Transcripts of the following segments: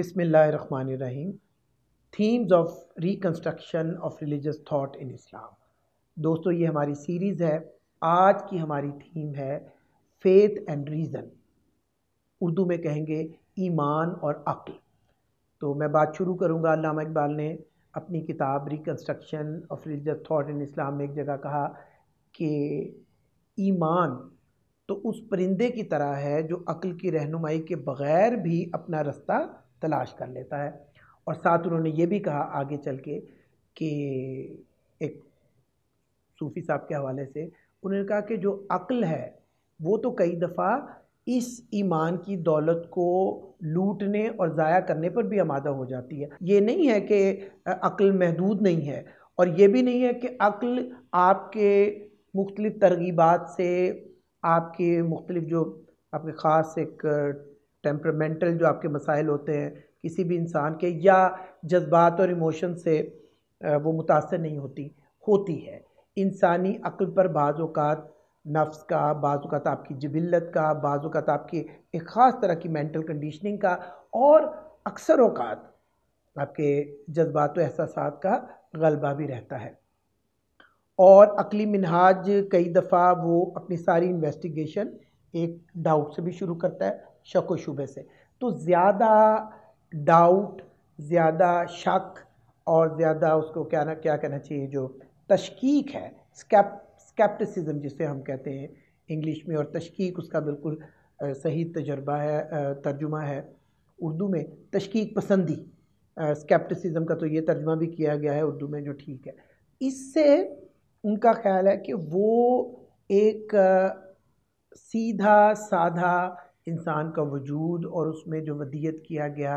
बिसमीम themes of reconstruction of religious thought in Islam दोस्तों ये हमारी सीरीज़ है आज की हमारी थीम है फेथ एंड रीज़न उर्दू में कहेंगे ईमान और अक्ल तो मैं बात शुरू करूँगा अलामा इकबाल ने अपनी किताब reconstruction of religious thought in Islam में एक जगह कहा कि ईमान तो उस परिंदे की तरह है जो अक्ल की रहनुमाई के बग़ैर भी अपना रास्ता तलाश कर लेता है और साथ उन्होंने ये भी कहा आगे चल के कि एक सूफ़ी साहब के हवाले से उन्होंने कहा कि जो अक्ल है वो तो कई दफ़ा इस ईमान की दौलत को लूटने और ज़ाया करने पर भी आमादा हो जाती है ये नहीं है कि अक्ल महदूद नहीं है और ये भी नहीं है कि अक्ल आपके मुख्तलिफ़ तरगीबात से आपके मुख्तलिफ़ जो आपके ख़ास एक टेम्परमेंटल जो आपके मसाइल होते हैं किसी भी इंसान के या जज्बात और इमोशन से वो मुतासर नहीं होती होती है इंसानी अक्ल पर बाज़ात नफ्स का बाज़ात आपकी जबिलत का बाज़ात आपकी एक ख़ास तरह की मेंटल कंडीशनिंग का और अक्सर अवकात आपके जज्बात व एहसास का गलबा भी रहता है और अकली मिनहज कई दफ़ा वो अपनी सारी इन्वेस्टिगेशन एक डाउट से भी शुरू करता है शक व शुबे से तो ज़्यादा डाउट ज़्यादा शक और ज़्यादा उसको क्या ना क्या कहना चाहिए जो तशकीक है स्केप्टिसिज्म जिसे हम कहते हैं इंग्लिश में और तशकीक उसका बिल्कुल सही तजर्बा है तर्जुमा है उर्दू में तशकीक पसंदी स्केप्टिसिज्म का तो ये तर्जुमा भी किया गया है उर्दू में जो ठीक है इससे उनका ख्याल है कि वो एक सीधा साधा इंसान का वजूद और उसमें जो वदियत किया गया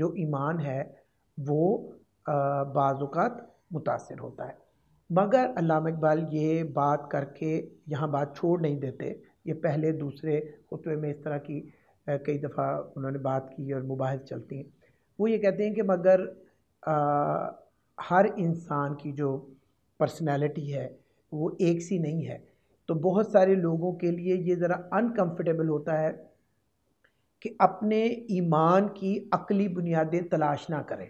जो ईमान है वो बाज़ात मुतासर होता है मगर अलाम इकबाल ये बात करके यहाँ बात छोड़ नहीं देते ये पहले दूसरे खुतबे में इस तरह की कई दफ़ा उन्होंने बात की और मुबाहस चलती हैं वो ये कहते हैं कि मगर आ, हर इंसान की जो पर्सनैलिटी है वो एक सी नहीं है तो बहुत सारे लोगों के लिए ये ज़रा अनकम्फ़र्टेबल होता है कि अपने ईमान की अकली बुनियादें तलाश ना करें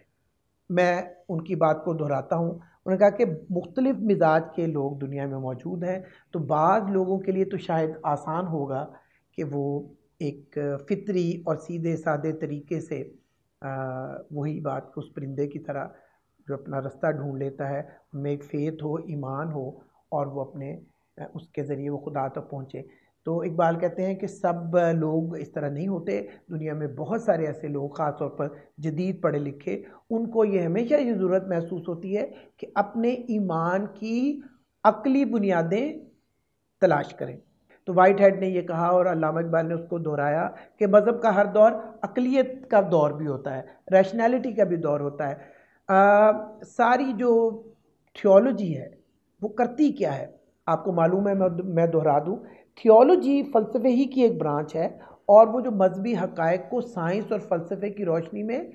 मैं उनकी बात को दोहराता हूँ उन्होंने कहा कि मुख्तलिफ़ मिजाज के लोग दुनिया में मौजूद हैं तो बाद लोगों के लिए तो शायद आसान होगा कि वो एक फ़ितरी और सीधे सादे तरीके से वही बात को उस परिंदे की तरह जो अपना रास्ता ढूंढ लेता है उनमें एक फेथ हो ईमान हो और वो अपने उसके ज़रिए वो खुदा तक पहुँचे तो इकबाल कहते हैं कि सब लोग इस तरह नहीं होते दुनिया में बहुत सारे ऐसे लोग ख़ास तौर पर जदीद पढ़े लिखे उनको ये हमेशा ये ज़रूरत महसूस होती है कि अपने ईमान की अकली बुनियादें तलाश करें तो वाइट हेड ने यह कहा और अलामा इकबाल ने उसको दोहराया कि मज़हब का हर दौर अकलीत का दौर भी होता है रैशनैलिटी का भी दौर होता है आ, सारी जो थियोलॉजी है वो करती क्या है आपको मालूम है मैं मैं दोहरा दूँ थियोलॉजी फ़लसफ़े ही की एक ब्रांच है और वो जो मजहबी हक़ को साइंस और फ़लसफ़े की रोशनी में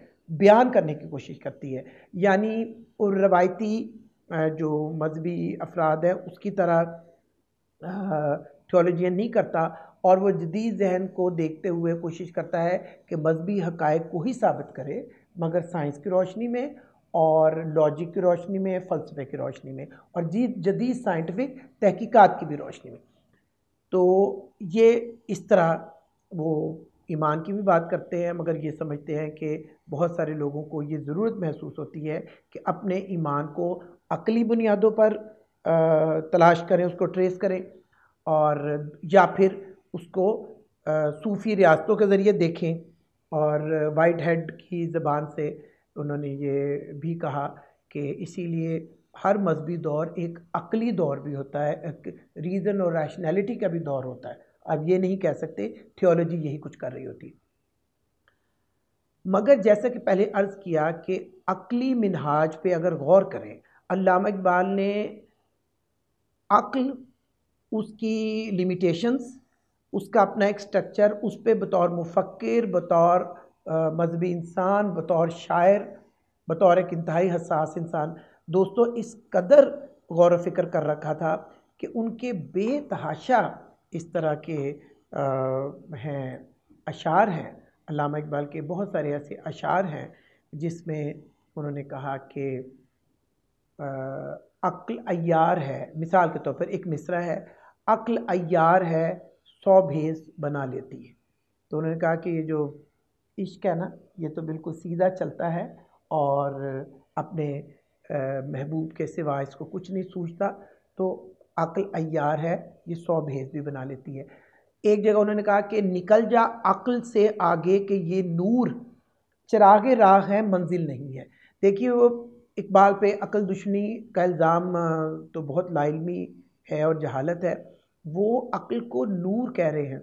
बयान करने की कोशिश करती है यानी रवायती जो मजहबी अफराद हैं उसकी तरह थियोलॉजियन नहीं करता और वो जदीद जहन को देखते हुए कोशिश करता है कि मजहबी हकायक को ही साबित करे मगर साइंस की रोशनी में और लॉजिक की रोशनी में फ़लसफ़े की रोशनी में और जी जदीद साइंटिफिक तहकीक़ात की भी रोशनी में तो ये इस तरह वो ईमान की भी बात करते हैं मगर ये समझते हैं कि बहुत सारे लोगों को ये ज़रूरत महसूस होती है कि अपने ईमान को अकली बुनियादों पर तलाश करें उसको ट्रेस करें और या फिर उसको सूफ़ी रियासतों के ज़रिए देखें और वाइट हेड की ज़बान से उन्होंने ये भी कहा कि इसीलिए हर मजहबी दौर एक अकली दौर भी होता है रीज़न और रैशनैलिटी का भी दौर होता है अब ये नहीं कह सकते थियोलॉजी यही कुछ कर रही होती मगर जैसा कि पहले अर्ज़ किया कि अकली मिनहाज पे अगर गौर करें अल्लामा इकबाल ने अक्ल उसकी लिमिटेशंस उसका अपना एक स्ट्रक्चर उस पर बतौर मुफक्र बतौर मजहबी इंसान बतौर शायर बतौर एक इंतहाई हसास इंसान दोस्तों इस कदर गौर फिक्र कर रखा था कि उनके बेतहाशा इस तरह के हैं अशार हैं अलामा इकबाल के बहुत सारे ऐसे अशार हैं जिसमें उन्होंने कहा कि अक्ल अयार है मिसाल के तौर पर एक मिसरा है अक्ल अयार है सौ भेस बना लेती है तो उन्होंने कहा कि ये जो इश्क है ना ये तो बिल्कुल सीधा चलता है और अपने महबूब के सिवा इसको कुछ नहीं सूझता तो अक्ल अयार है ये सौ भेज भी बना लेती है एक जगह उन्होंने कहा कि निकल जा अक्ल से आगे कि ये नूर चिराग राह है मंजिल नहीं है देखिए वो इकबाल पे अकल दुश्मनी का इल्ज़ाम तो बहुत लाइलमी है और जहालत है वो अक्ल को नूर कह रहे हैं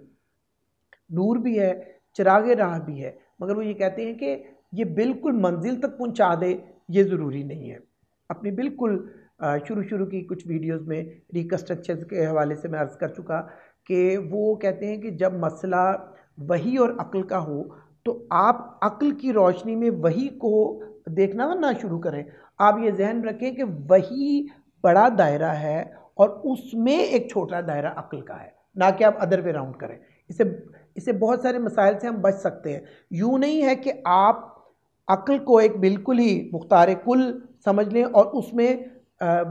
नूर भी है चिराग राह भी है मगर वो ये कहते हैं कि ये बिल्कुल मंजिल तक पहुंचा दे ये ज़रूरी नहीं है अपनी बिल्कुल शुरू शुरू की कुछ वीडियोस में रिकस्ट्रक्चर के हवाले से मैं अर्ज़ कर चुका कि वो कहते हैं कि जब मसला वही और अक्ल का हो तो आप अक्ल की रोशनी में वही को देखना वरना शुरू करें आप ये जहन रखें कि वही बड़ा दायरा है और उसमें एक छोटा दायरा अक्ल का है ना कि आप अदर वे राउंड करें इसे इसे बहुत सारे मसाइल से हम बच सकते हैं यूँ नहीं है कि आप अक्ल को एक बिल्कुल ही मुख्तार कुल समझ लें और उसमें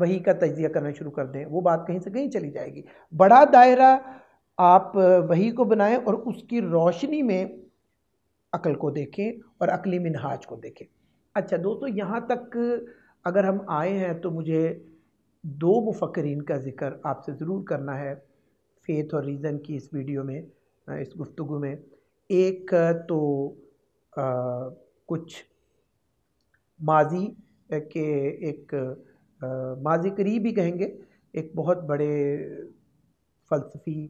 वही का तजिया करना शुरू कर दें वो बात कहीं से कहीं चली जाएगी बड़ा दायरा आप वही को बनाएं और उसकी रोशनी में अकल को देखें और अकली मिनहाज को देखें अच्छा दोस्तों यहाँ तक अगर हम आए हैं तो मुझे दो मुफक्रीन का ज़िक्र आपसे ज़रूर करना है फेथ और रीज़न की इस वीडियो में इस गुफ्तु में एक तो आ, कुछ माजी के एक माजी ही कहेंगे एक बहुत बड़े फ़लसफ़ी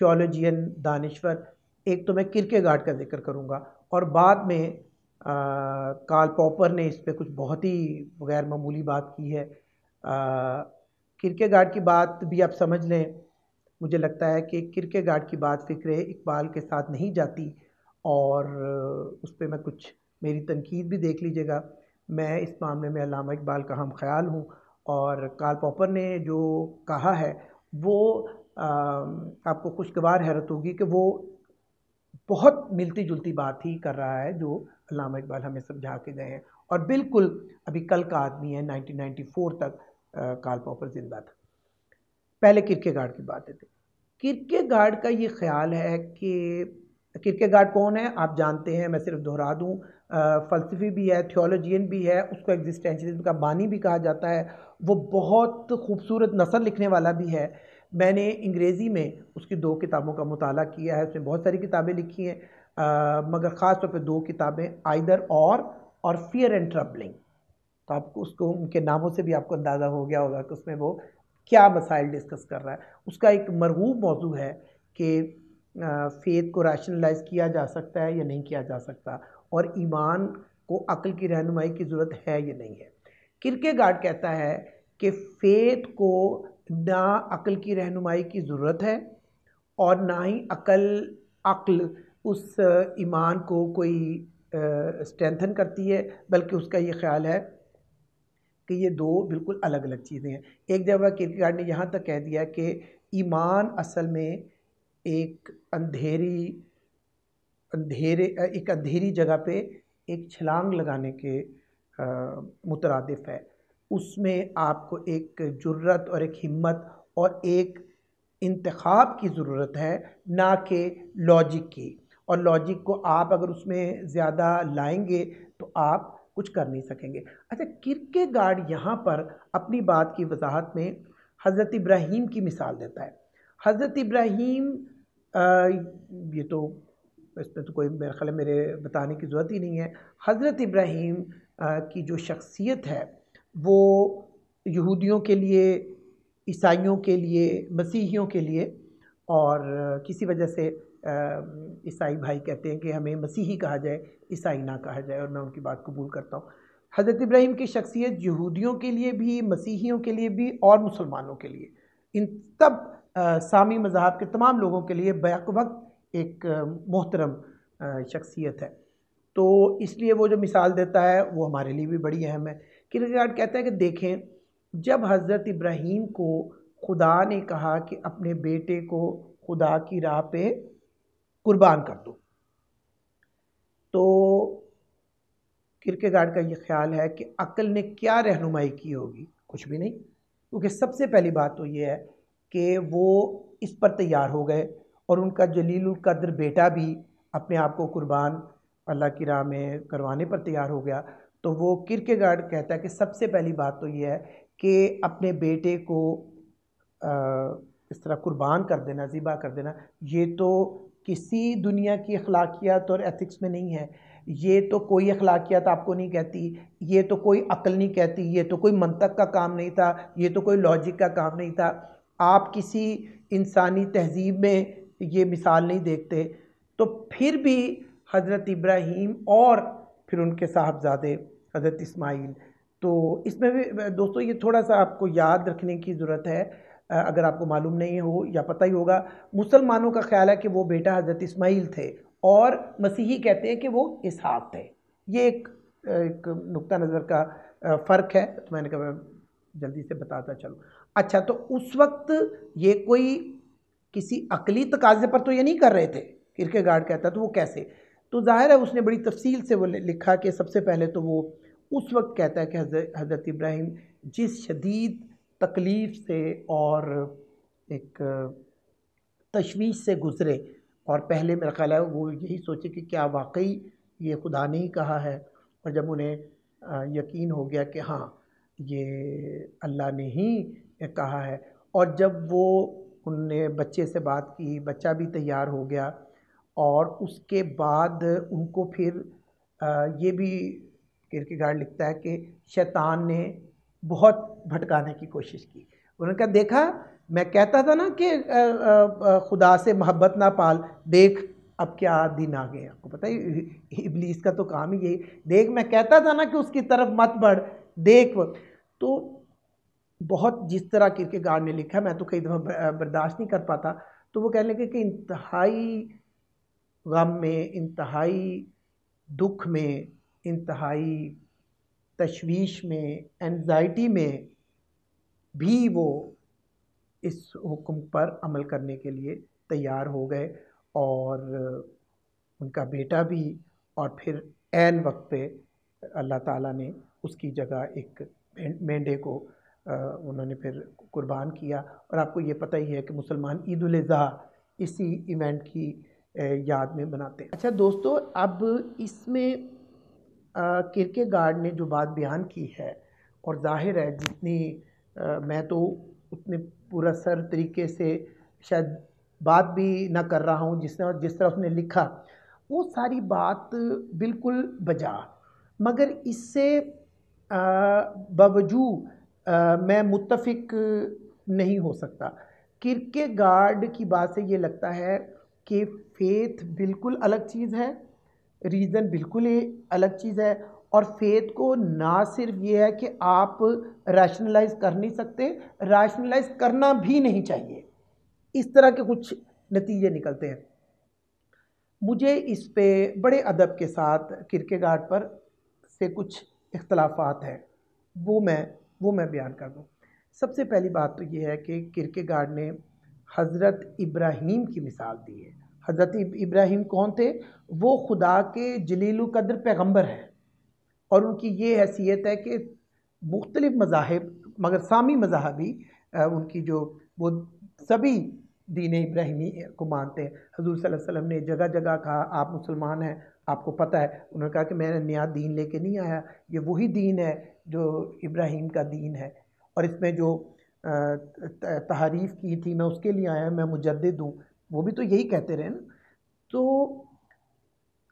थियोलॉजियन दानश्वर एक तो मैं किरके गार्ड का जिक्र करूँगा और बाद में काल पॉपर ने इस पर कुछ बहुत ही गैर मामूली बात की है किरके गार्ड की बात भी आप समझ लें मुझे लगता है कि किरके गार्ड की बात फ़िक्र इकबाल के साथ नहीं जाती और उस पर मैं कुछ मेरी तनकीद भी देख लीजिएगा मैं इस मामले में अलामा इकबाल का हम ख्याल हूँ और कार्ल पॉपर ने जो कहा है वो आ, आपको खुशगवार हैरत होगी कि वो बहुत मिलती जुलती बात ही कर रहा है जो अलामा इकबाल हमें समझा के गए हैं और बिल्कुल अभी कल का आदमी है 1994 तक कार्ल पॉपर जिंदा था पहले किरके गार्ड की बात है किरके गार्ड का ये ख्याल है कि किरके गार्ड कौन है आप जानते हैं मैं सिर्फ दोहरा दूँ फ़लसफ़ी भी है थियोलॉजियन भी है उसको एग्जिस्टेंशलिज्म का बानी भी कहा जाता है वो बहुत खूबसूरत नसर लिखने वाला भी है मैंने अंग्रेज़ी में उसकी दो किताबों का मताल किया है उसने बहुत सारी किताबें लिखी हैं मगर ख़ास तौर पर दो किताबें आइदर और और फियर एंड ट्रबलिंग तो आपको उसको उनके नामों से भी आपको अंदाज़ा हो गया होगा कि उसमें वो क्या मसाइल डिस्कस कर रहा है उसका एक मरहूब मौजू है कि फेथ को रैशनलाइज किया जा सकता है या नहीं किया जा सकता और ईमान को अकल की रहनुमाई की ज़रूरत है या नहीं है किरके गार्ड कहता है कि फेथ को ना अकल की रहनुमाई की ज़रूरत है और ना ही अकल अक्ल उस ईमान को कोई स्ट्रेंथन करती है बल्कि उसका ये ख्याल है कि ये दो बिल्कुल अलग अलग चीज़ें हैं एक जगह गार्ड ने यहाँ तक कह दिया कि ईमान असल में एक अंधेरी अंधेरे एक अंधेरी जगह पे एक छलांग लगाने के मुतरदफ है उसमें आपको एक जरूरत और एक हिम्मत और एक इंतखाब की ज़रूरत है ना कि लॉजिक की और लॉजिक को आप अगर उसमें ज़्यादा लाएंगे तो आप कुछ कर नहीं सकेंगे अच्छा किरके गार्ड यहाँ पर अपनी बात की वजाहत में हज़रत इब्राहिम की मिसाल देता है हज़रत इब्राहिम ये तो इस तो कोई मेरा ख्याल मेरे बताने की ज़रूरत ही नहीं है हज़रत इब्राहीम की जो शख्सियत है वो यहूदियों के लिए ईसाइयों के लिए मसीहियों के लिए और किसी वजह से ईसाई भाई कहते हैं कि हमें मसीही कहा जाए ईसाई ना कहा जाए और मैं उनकी बात कबूल करता हूँ हज़रत इब्राहिम की शख्सियत यहूदियों के लिए भी मसीहियों के लिए भी और मुसलमानों के लिए इन तब सामी मज़ाब के तमाम लोगों के लिए बैक वक्त एक मोहतरम शख्सियत है तो इसलिए वो जो मिसाल देता है वो हमारे लिए भी बड़ी अहम है किरगार्ड कहते हैं कि देखें जब हज़रत इब्राहीम को खुदा ने कहा कि अपने बेटे को खुदा की राह पे कुर्बान कर दो तो किरकेगार्ड का ये ख्याल है कि अक्ल ने क्या रहनुमाई की होगी कुछ भी नहीं क्योंकि सबसे पहली बात तो ये है कि वो इस पर तैयार हो गए और उनका जलील कद्र बेटा भी अपने आप को कुर्बान अल्लाह की राह में करवाने पर तैयार हो गया तो वो गार्ड कहता है कि सबसे पहली बात तो ये है कि अपने बेटे को आ, इस तरह कुर्बान कर देना ज़िबा कर देना ये तो किसी दुनिया की अखलाकियात और एथिक्स में नहीं है ये तो कोई अखलाकियात आपको नहीं कहती ये तो कोई अकल नहीं कहती ये तो कोई मंतक का काम नहीं था ये तो कोई लॉजिक का काम नहीं था आप किसी इंसानी तहज़ीब में ये मिसाल नहीं देखते तो फिर भी हज़रत इब्राहीम और फिर उनके साहबजादे हज़रत इस्माइल तो इसमें भी दोस्तों ये थोड़ा सा आपको याद रखने की ज़रूरत है अगर आपको मालूम नहीं हो या पता ही होगा मुसलमानों का ख्याल है कि वो बेटा हज़रत इस्माइल थे और मसीही कहते हैं कि वो इसहाक थे ये एक, एक नुक्ता नज़र का फ़र्क है तो मैंने कहा मैं जल्दी से बताता चलूँ अच्छा तो उस वक्त ये कोई किसी अकली तकाजे पर तो ये नहीं कर रहे थे किरके गार्ड कहता तो वो कैसे तो जाहिर है उसने बड़ी तफसील से वो लिखा कि सबसे पहले तो वो उस वक्त कहता है कि हज़रत इब्राहिम जिस शदीद तकलीफ़ से और एक तशवीश से गुज़रे और पहले मेरा ख्याल है वो यही सोचे कि क्या वाकई ये खुदा ने ही कहा है और जब उन्हें यकीन हो गया कि हाँ ये अल्लाह ने ही कहा है और जब वो उनने बच्चे से बात की बच्चा भी तैयार हो गया और उसके बाद उनको फिर ये भी गार्ड लिखता है कि शैतान ने बहुत भटकाने की कोशिश की उन्होंने कहा देखा मैं कहता था ना कि खुदा से मोहब्बत ना पाल देख अब क्या दिन आ गए आपको पता है इबलीस का तो काम ही यही देख मैं कहता था ना कि उसकी तरफ मत बढ़ देख तो बहुत जिस तरह गार्ड ने लिखा मैं तो कई दफ़ा बर्दाश्त नहीं कर पाता तो वो कहने लगे कि इंतहाई गम में इंतहाई दुख में इंतहाई तशवीश में एनजाइटी में भी वो इस हुक्म पर अमल करने के लिए तैयार हो गए और उनका बेटा भी और फिर एन वक्त पे अल्लाह ताला ने उसकी जगह एक मेंढे को उन्होंने फिर कुर्बान किया और आपको ये पता ही है कि मुसलमान ईद इसी इवेंट की याद में बनाते हैं अच्छा दोस्तों अब इसमें किरके गार्ड ने जो बात बयान की है और जाहिर है जितनी आ, मैं तो उतने पूरा सर तरीके से शायद बात भी ना कर रहा हूँ जिस जिस तरह उसने लिखा वो सारी बात बिल्कुल बजा मगर इससे बावजूद आ, मैं मुतफिक नहीं हो सकता किरके गार्ड की बात से ये लगता है कि फेथ बिल्कुल अलग चीज़ है रीज़न बिल्कुल ही अलग चीज़ है और फेथ को ना सिर्फ ये है कि आप रैशनलाइज कर नहीं सकते रैशनलाइज करना भी नहीं चाहिए इस तरह के कुछ नतीजे निकलते हैं मुझे इस पे बड़े अदब के साथ किरके गार्ड पर से कुछ इख्तलाफात हैं वो मैं वो मैं बयान कर दूँ सबसे पहली बात तो ये है कि किरके गार्ड ने हज़रत इब्राहीम की मिसाल दी है हज़रत इब्राहिम कौन थे वो खुदा के जलील कदर पैगम्बर हैं और उनकी ये हैसियत है कि मुख्तलिफ़ मजाहब मगर सामी मजाहबी उनकी जो वो सभी दीन इब्राहिमी को मानते हैं हजूर वसल्लम ने जगह जगह कहा आप मुसलमान हैं आपको पता है उन्होंने कहा कि मैंने नया दीन लेके नहीं आया ये वही दीन है जो इब्राहिम का दीन है और इसमें जो तहरीफ़ की थी मैं उसके लिए आया मैं मुजद हूँ वो भी तो यही कहते रहे ना तो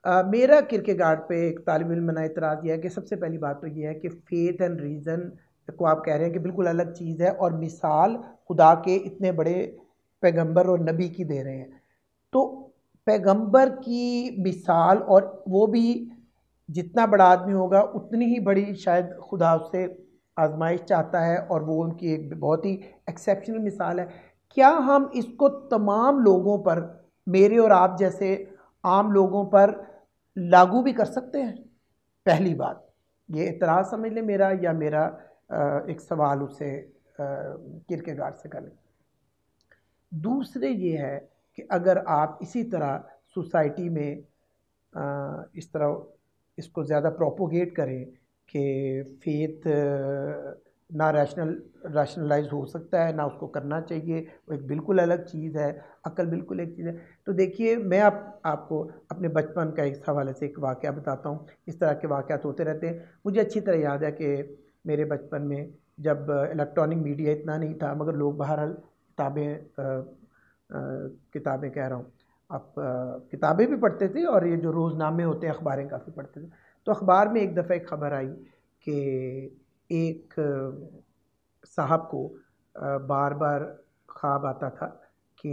आ, मेरा किरके गार्ड पर एक तालब इम इतराज़ यह है कि सबसे पहली बात तो यह है कि फेथ एंड रीज़न को आप कह रहे हैं कि बिल्कुल अलग चीज़ है और मिसाल खुदा के इतने बड़े पैगंबर और नबी की दे रहे हैं तो पैगंबर की मिसाल और वो भी जितना बड़ा आदमी होगा उतनी ही बड़ी शायद खुदा उससे आजमाइश चाहता है और वो उनकी एक बहुत ही एक्सेप्शनल मिसाल है क्या हम इसको तमाम लोगों पर मेरे और आप जैसे आम लोगों पर लागू भी कर सकते हैं पहली बात ये इतराज़ समझ लें मेरा या मेरा एक सवाल उसे किरकेगार से कर लें दूसरे ये है कि अगर आप इसी तरह सोसाइटी में आ, इस तरह इसको ज़्यादा प्रोपोगेट करें कि फेथ ना रैशनल रैशनलाइज हो सकता है ना उसको करना चाहिए वो एक बिल्कुल अलग चीज़ है अकल बिल्कुल एक चीज़ है तो देखिए मैं आप आपको अपने बचपन का एक हवाले से एक वाक़ बताता हूँ इस तरह के वाक़ होते रहते हैं मुझे अच्छी तरह याद है कि मेरे बचपन में जब इलेक्ट्रॉनिक मीडिया इतना नहीं था मगर लोग बहरहाल किताबें किताबें कह रहा हूँ आप किताबें भी पढ़ते थे और ये जो रोज़नामे होते हैं अखबारें काफ़ी पढ़ते थे तो अखबार में एक दफ़ा एक ख़बर आई कि एक साहब को बार बार ख्वाब आता था कि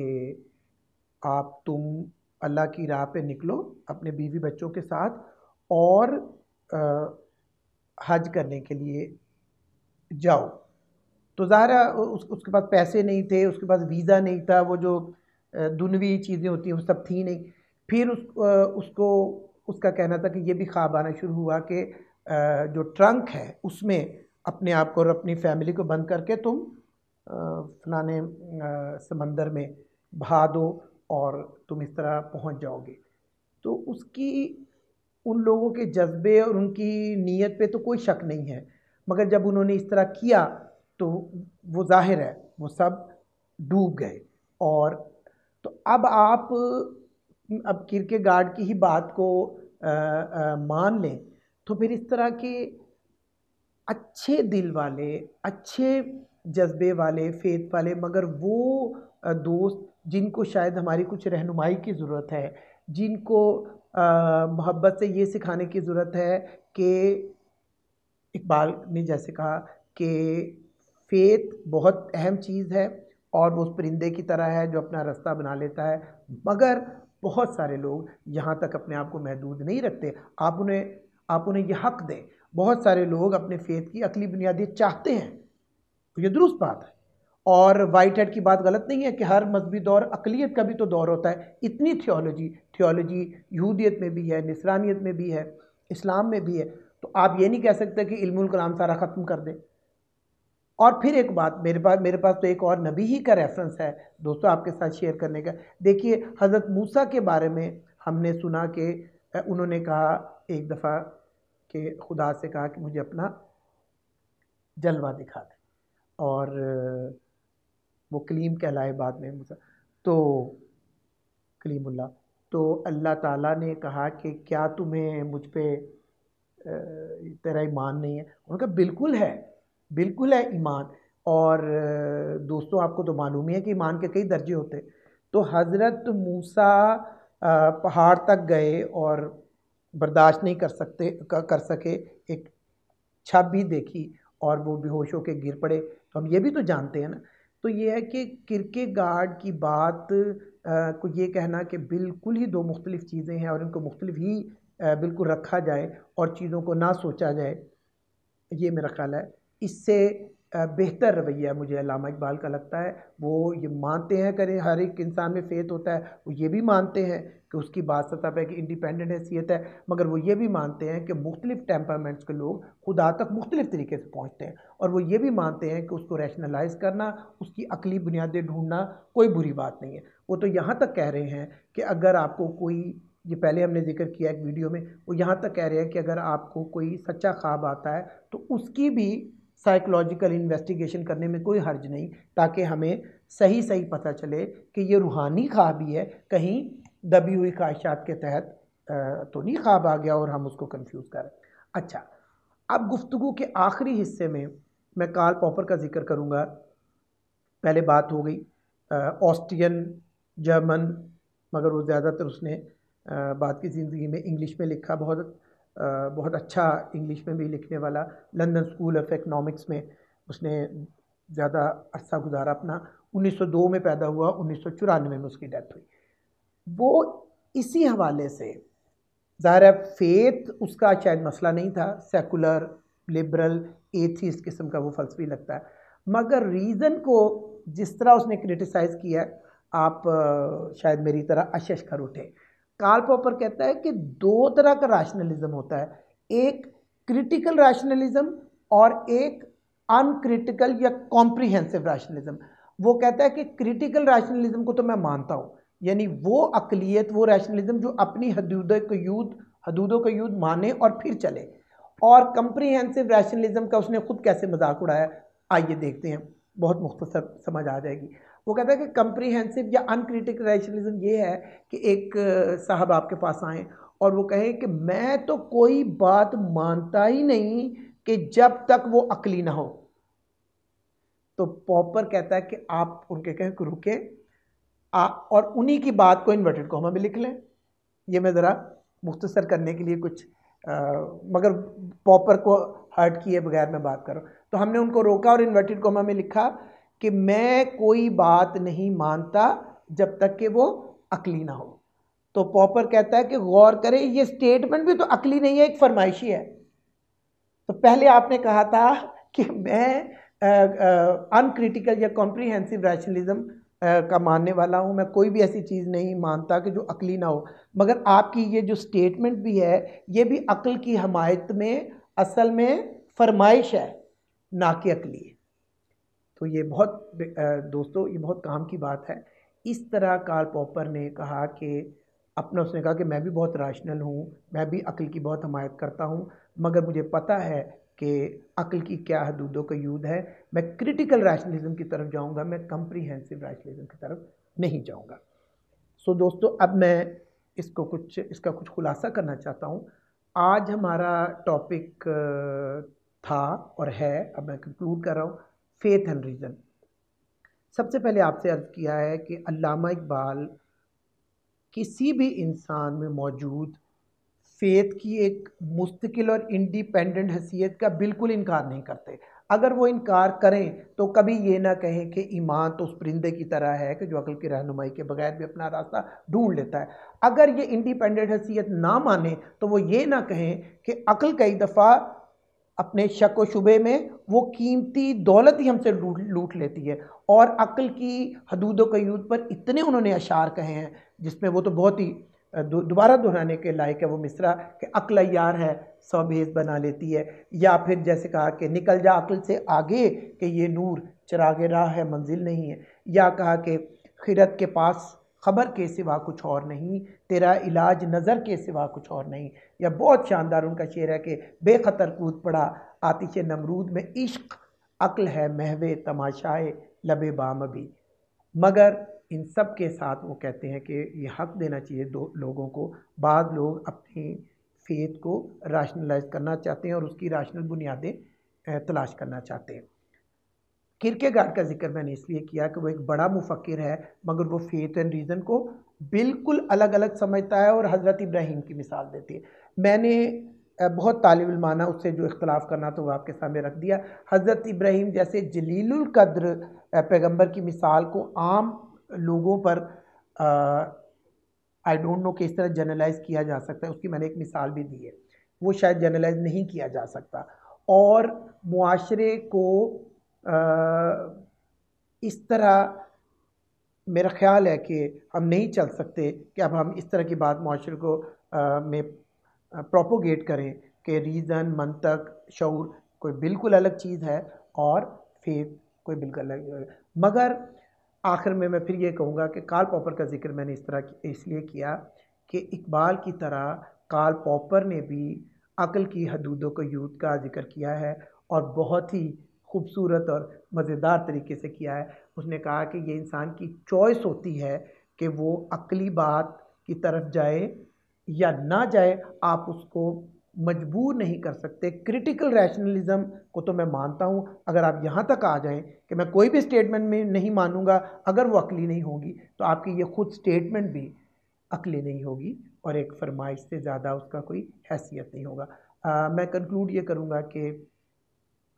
आप तुम अल्लाह की राह पे निकलो अपने बीवी बच्चों के साथ और हज करने के लिए जाओ तो ज़ाहिर है उस, उसके पास पैसे नहीं थे उसके पास वीज़ा नहीं था वो जो दुनवी चीज़ें होती हैं वो सब थी नहीं फिर उस, उसको उसका कहना था कि ये भी ख्वाब आना शुरू हुआ कि जो ट्रंक है उसमें अपने आप को और अपनी फैमिली को बंद करके तुम फलाने समंदर में भा दो और तुम इस तरह पहुंच जाओगे तो उसकी उन लोगों के जज्बे और उनकी नीयत पे तो कोई शक नहीं है मगर जब उन्होंने इस तरह किया तो वो जाहिर है वो सब डूब गए और तो अब आप अब किरके गार्ड की ही बात को आ, आ, मान लें तो फिर इस तरह के अच्छे दिल वाले अच्छे जज्बे वाले फेत वाले मगर वो दोस्त जिनको शायद हमारी कुछ रहनुमाई की ज़रूरत है जिनको मोहब्बत से ये सिखाने की ज़रूरत है कि इकबाल ने जैसे कहा कि फेथ बहुत अहम चीज़ है और वो उस परिंदे की तरह है जो अपना रास्ता बना लेता है मगर बहुत सारे लोग यहाँ तक अपने आप को महदूद नहीं रखते आप उन्हें आप उन्हें यह हक दें बहुत सारे लोग अपने फेथ की अकली बुनियादी चाहते हैं तो ये दुरुस्त बात है और वाइट हेड की बात गलत नहीं है कि हर मजहबी दौर अकलीत का भी तो दौर होता है इतनी थियोलॉजी थियोलॉजी यहूदियत में भी है निसरानियत में भी है इस्लाम में भी है तो आप ये नहीं कह सकते कि इल्मुल कलाम सारा ख़त्म कर दें और फिर एक बात मेरे पास मेरे पास तो एक और नबी ही का रेफरेंस है दोस्तों आपके साथ शेयर करने का देखिए हज़रत मूसा के बारे में हमने सुना कि उन्होंने कहा एक दफ़ा कि खुदा से कहा कि मुझे अपना जलवा दिखा दे और वो कलीम कहलाए बाद में मूसा तो कलीमुल्ला तो अल्लाह ताला ने कहा कि क्या तुम्हें मुझ पर तेरा ईमान नहीं है उनका बिल्कुल है बिल्कुल है ईमान और दोस्तों आपको तो मालूम ही है कि ईमान के कई दर्जे होते तो हज़रत मूसा पहाड़ तक गए और बर्दाश्त नहीं कर सकते कर सके एक छप भी देखी और वो बेहोश होकर गिर पड़े तो हम ये भी तो जानते हैं ना तो ये है कि किरके गार्ड की बात को ये कहना कि बिल्कुल ही दो मुख्तलिफ़ चीज़ें हैं और इनको मुख्तलिफ ही बिल्कुल रखा जाए और चीज़ों को ना सोचा जाए ये मेरा ख्याल है इससे बेहतर रवैया मुझे अलामा इकबाल का लगता है वो ये मानते हैं करें हर एक इंसान में फेत होता है वो ये भी मानते हैं कि उसकी बात सतह पर कि इंडिपेंडेंट हैसीत है मगर वो ये भी मानते हैं कि मुख्तलिफ टेम्परामेंट्स के लोग खुदा तक मुख्तलिफ तरीके से पहुँचते हैं और वो ये भी मानते हैं कि उसको रैशनलाइज करना उसकी अकली बुनियादें ढूँढना कोई बुरी बात नहीं है वो तो यहाँ तक कह रहे हैं कि अगर आपको कोई ये पहले हमने जिक्र किया एक वीडियो में वो यहाँ तक कह रहे हैं कि अगर आपको कोई सच्चा ख्वाब आता है तो उसकी भी साइकोलॉजिकल इन्वेस्टिगेशन करने में कोई हर्ज नहीं ताकि हमें सही सही पता चले कि ये रूहानी ख्वाब ही है कहीं दबी हुई ख्वाहिशात के तहत तो नहीं ख्वाब आ गया और हम उसको कंफ्यूज करें अच्छा अब गुफ्तु के आखिरी हिस्से में मैं कार्ल पॉपर का जिक्र करूँगा पहले बात हो गई ऑस्ट्रियन जर्मन मगर वो ज़्यादातर उसने बाद की ज़िंदगी में इंग्लिश में लिखा बहुत बहुत अच्छा इंग्लिश में भी लिखने वाला लंदन स्कूल ऑफ इकनॉमिक्स में उसने ज़्यादा अरसा गुजारा अपना 1902 में पैदा हुआ उन्नीस में उसकी डेथ हुई वो इसी हवाले से ज़ाहिर फेथ उसका शायद मसला नहीं था सेकुलर लिबरल एथिस किस्म का वो फलसफी लगता है मगर रीज़न को जिस तरह उसने क्रिटिसाइज़ किया आप शायद मेरी तरह अशश कर उठे कार्ल पॉपर कहता है कि दो तरह का रैशनलिज्म होता है एक क्रिटिकल रैशनलिज्म और एक अनक्रिटिकल या कॉम्प्रिहेंसिव राशनलिज्म वो कहता है कि क्रिटिकल रैशनलिज्म को तो मैं मानता हूँ यानी वो अकलीत वो रैशनलिज्म जो अपनी हदूद का युद्ध हदूदों का युद्ध माने और फिर चले और कम्प्रीहेंसिव रैशनलिज्म का उसने खुद कैसे मजाक उड़ाया आइए देखते हैं बहुत मुख्तसर समझ आ जाएगी वो कहता है कि कंप्रीहेंसिव या अनक्रिटिकल रैशनलिज्म ये है कि एक साहब आपके पास आए और वो कहें कि मैं तो कोई बात मानता ही नहीं कि जब तक वो अकली ना हो तो पॉपर कहता है कि आप उनके कहें रुके आ, और उन्हीं की बात को इन्वर्टेड कोमा में लिख लें ये मैं ज़रा मुख्तसर करने के लिए कुछ आ, मगर पॉपर को हर्ट किए बगैर मैं बात कर रहा हूँ तो हमने उनको रोका और इन्वर्टेड कोमा में लिखा कि मैं कोई बात नहीं मानता जब तक कि वो अकली ना हो तो पॉपर कहता है कि गौर करें ये स्टेटमेंट भी तो अकली नहीं है एक फरमाइशी है तो पहले आपने कहा था कि मैं अनक्रिटिकल या कॉम्प्रीहेंसिव रैशनलिज्म का मानने वाला हूँ मैं कोई भी ऐसी चीज़ नहीं मानता कि जो अकली ना हो मगर आपकी ये जो स्टेटमेंट भी है ये भी अक्ल की हमायत में असल में फरमाइश है ना कि अकली है तो ये बहुत दोस्तों ये बहुत काम की बात है इस तरह कार्ल पॉपर ने कहा कि अपना उसने कहा कि मैं भी बहुत राशनल हूँ मैं भी अक्ल की बहुत हमायत करता हूँ मगर मुझे पता है कि अक्ल की क्या हदूदों का यूद है मैं क्रिटिकल रैशनलिज्म की तरफ जाऊँगा मैं कम्प्रीहेंसिव रैशनलिज्म की तरफ नहीं जाऊँगा सो दोस्तों अब मैं इसको कुछ इसका कुछ खुलासा करना चाहता हूँ आज हमारा टॉपिक था और है अब मैं कंक्लूड कर रहा हूँ फेथ एंड रीज़न सबसे पहले आपसे अर्ज़ किया है कि अल्लामा इकबाल किसी भी इंसान में मौजूद फेथ की एक मुस्तकिल और इंडिपेंडेंट हैसियत का बिल्कुल इनकार नहीं करते अगर वो इनकार करें तो कभी ये ना कहें कि ईमान तो उस परिंदे की तरह है कि जो अकल की रहनुमाई के बगैर भी अपना रास्ता ढूंढ लेता है अगर ये इंडिपेंडेंट हैसियत ना माने तो वो ये ना कहें कि अकल कई दफ़ा अपने शक व शुबे में वो कीमती दौलत ही हमसे लूट लूट लेती है और अक्ल की हदूद कयूद पर इतने उन्होंने अशार कहे हैं जिसमें वो तो बहुत ही दोबारा दोहराने के लायक है वो मिसरा कि अक्ल यार है सौ भेज बना लेती है या फिर जैसे कहा कि निकल जा अक्ल से आगे कि ये नूर चराग राह है मंजिल नहीं है या कहा कि खिरत के पास खबर के सिवा कुछ और नहीं तेरा इलाज नज़र के सिवा कुछ और नहीं या बहुत शानदार उनका शेर है कि बेखतर कूद पड़ा आतिश नमरूद में इश्क अक्ल है महवे तमाशाए लबे बाम भी मगर इन सब के साथ वो कहते हैं कि ये हक देना चाहिए दो लोगों को बाद लोग अपनी फेथ को राशनलाइज करना चाहते हैं और उसकी राशनल बुनियादें तलाश करना चाहते हैं गार्ड का जिक्र मैंने इसलिए किया कि वो एक बड़ा मुफक्र है मगर वो फेथ एंड रीज़न को बिल्कुल अलग अलग समझता है और हज़रत इब्राहिम की मिसाल देती है मैंने बहुत तालब माना उससे जो इख्तलाफ करना तो वो आपके सामने रख दिया हज़रत इब्राहिम जैसे जलील पैगम्बर की मिसाल को आम लोगों पर आई डोंट नो किस तरह जनरलाइज किया जा सकता है उसकी मैंने एक मिसाल भी दी है वो शायद जनरलाइज नहीं किया जा सकता और माशरे को इस तरह मेरा ख्याल है कि हम नहीं चल सकते कि अब हम इस तरह की बात माशरे को आ, में प्रोपोगेट करें कि रीज़न मनतक शूर कोई बिल्कुल अलग चीज़ है और फेथ कोई बिल्कुल अलग मगर आखिर में मैं फिर ये कहूँगा कि कार्ल पॉपर का जिक्र मैंने इस तरह इसलिए किया कि इकबाल की तरह कार्ल पॉपर ने भी अकल की हदूदों को यूथ का जिक्र किया है और बहुत ही खूबसूरत और मज़ेदार तरीके से किया है उसने कहा कि ये इंसान की चॉइस होती है कि वो अकली बात की तरफ जाए या ना जाए आप उसको मजबूर नहीं कर सकते क्रिटिकल रैशनलिज्म को तो मैं मानता हूँ अगर आप यहाँ तक आ जाएं कि मैं कोई भी स्टेटमेंट में नहीं मानूंगा अगर वो अकली नहीं होगी तो आपकी ये खुद स्टेटमेंट भी अकली नहीं होगी और एक फरमाइश से ज़्यादा उसका कोई हैसियत नहीं होगा आ, मैं कंक्लूड ये करूँगा कि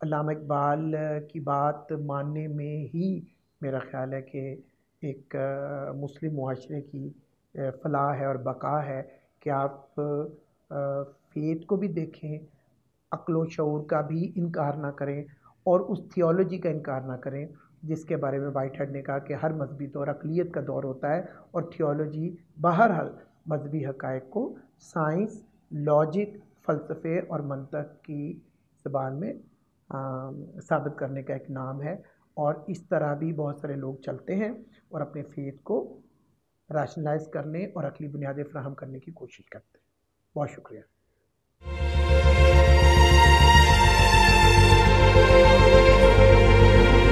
अलाम इकबाल की बात मानने में ही मेरा ख़्याल है कि एक मुस्लिम माशरे की फलाह है और बका है कि आप फेत को भी देखें अकलो शूर का भी इनकार ना करें और उस थियोलॉजी का इनकार ना करें जिसके बारे में वाइट हेड ने कहा कि हर मजहबी दौर अकलीत का दौर होता है और थियोलॉजी बहरहाल मजहबी हक़ को साइंस लॉजिक फ़लसफ़े और मनतक की ज़बान में साबित करने का एक नाम है और इस तरह भी बहुत सारे लोग चलते हैं और अपने फेथ को रैशनलाइज करने और अकली बुनियादें फ्राहम करने की कोशिश करते हैं बहुत शुक्रिया